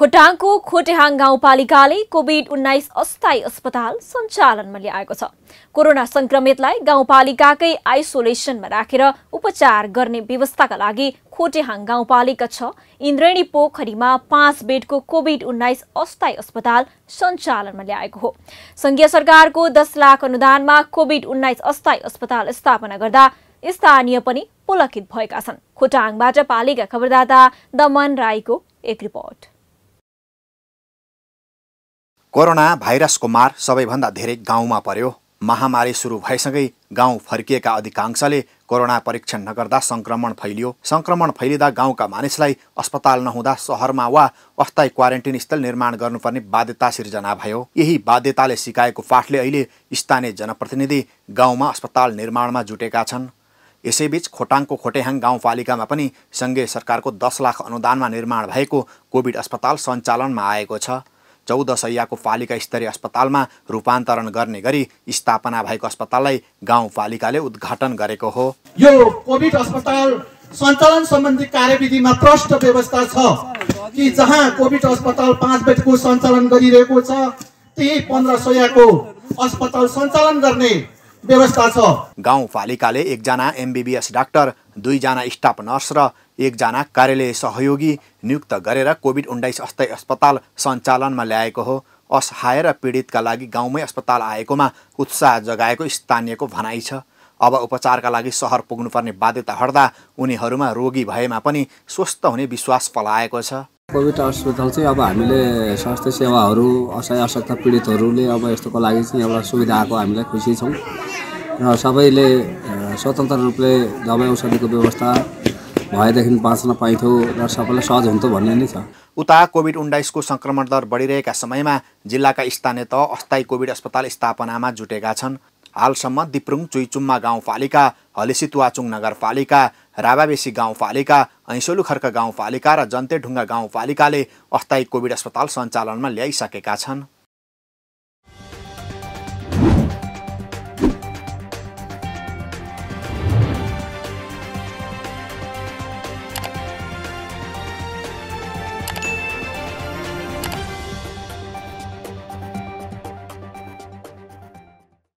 खोटाङको खोटेहाङ गाउँपालिकाले कोभिड उन्नाइस अस्थायी अस्पताल सञ्चालनमा ल्याएको छ कोरोना संक्रमितलाई गाउँपालिकाकै आइसोलेसनमा राखेर उपचार गर्ने व्यवस्थाका लागि खोटेहाङ गाउँपालिका छ इन्द्रेणी पोखरीमा पाँच बेडको कोभिड उन्नाइस अस्थायी अस्पताल सञ्चालनमा ल्याएको हो संघीय सरकारको दस लाख अनुदानमा कोभिड उन्नाइस अस्थायी अस्पताल स्थापना गर्दा स्थानीय पनि पुलकित भएका छन् खोटाङबाट पालिका खबरदाता दमन राईको एक रिपोर्ट कोरोना भाइरसको मार सबैभन्दा धेरै गाउँमा पर्यो महामारी सुरु भएसँगै गाउँ फर्किएका अधिकांशले कोरोना परीक्षण नगर्दा सङ्क्रमण फैलियो सङ्क्रमण फैलिँदा गाउँका मानिसलाई अस्पताल नहुँदा सहरमा वा अस्थायी क्वारेन्टिन स्थल निर्माण गर्नुपर्ने बाध्यता सिर्जना भयो यही बाध्यताले सिकाएको पाठले अहिले स्थानीय जनप्रतिनिधि गाउँमा अस्पताल निर्माणमा जुटेका छन् यसैबीच खोटाङको खोटेहाङ गाउँपालिकामा पनि सङ्घीय सरकारको दस लाख अनुदानमा निर्माण भएको कोभिड अस्पताल सञ्चालनमा आएको छ चौध सयको पालिका स्तरीय अस्पतालमा रूपान्तरण गर्ने गरी स्थापना भएको अस्पताललाई गाउँपालिकाले उद्घाटन गरेको हो यो कोभिड अस्पताल सञ्चालन सम्बन्धी कार्यविधिमा प्रष्ट व्यवस्था छ कि जहाँ कोभिड अस्पताल पाँच बेडको सञ्चालन गरिरहेको छ त्यही पन्ध्र सयको अस्पताल सञ्चालन गर्ने व्यवस्था छ गाउँपालिकाले एकजना एमबिबिएस डाक्टर दुईजना स्टाफ नर्स र एकजना कार्यालय सहयोगी नियुक्त गरेर कोभिड उन्नाइस अस्थायी अस्पताल सञ्चालनमा ल्याएको हो असहाय र पीडितका लागि गाउँमै अस्पताल आएकोमा उत्साह जगाएको स्थानीयको भनाइ छ अब उपचारका लागि सहर पुग्नुपर्ने बाध्यता हट्दा उनीहरूमा रोगी भएमा पनि स्वस्थ हुने विश्वास पलाएको छ कोभिड अस्पताल चाहिँ अब हामीले स्वास्थ्य सेवाहरू असहाय असक्त पीडितहरूले अब यस्तोको लागि चाहिँ एउटा सुविधा आएको हामीलाई खुसी छौँ र सबैले स्वतन्त्र रूपले दबाई औषधिको व्यवस्था भएदेखि बाँच्न पाइन्थ्यो र सबैलाई सहज हुन्थ्यो भन्ने नै छ उता कोभिड उन्नाइसको सङ्क्रमण दर बढिरहेका समयमा जिल्लाका स्थानीय तह अस्थायी कोभिड अस्पताल स्थापनामा जुटेका छन् हालसम्म दिप्रुङ चुइचुम्मा गाउँपालिका हलेसितुवाचुङ नगरपालिका राबाबेसी गाउँपालिका ऐसोलुखर्क गाउँपालिका र जन्तेढुङ्गा गाउँपालिकाले अस्थायी कोभिड अस्पताल सञ्चालनमा ल्याइसकेका छन्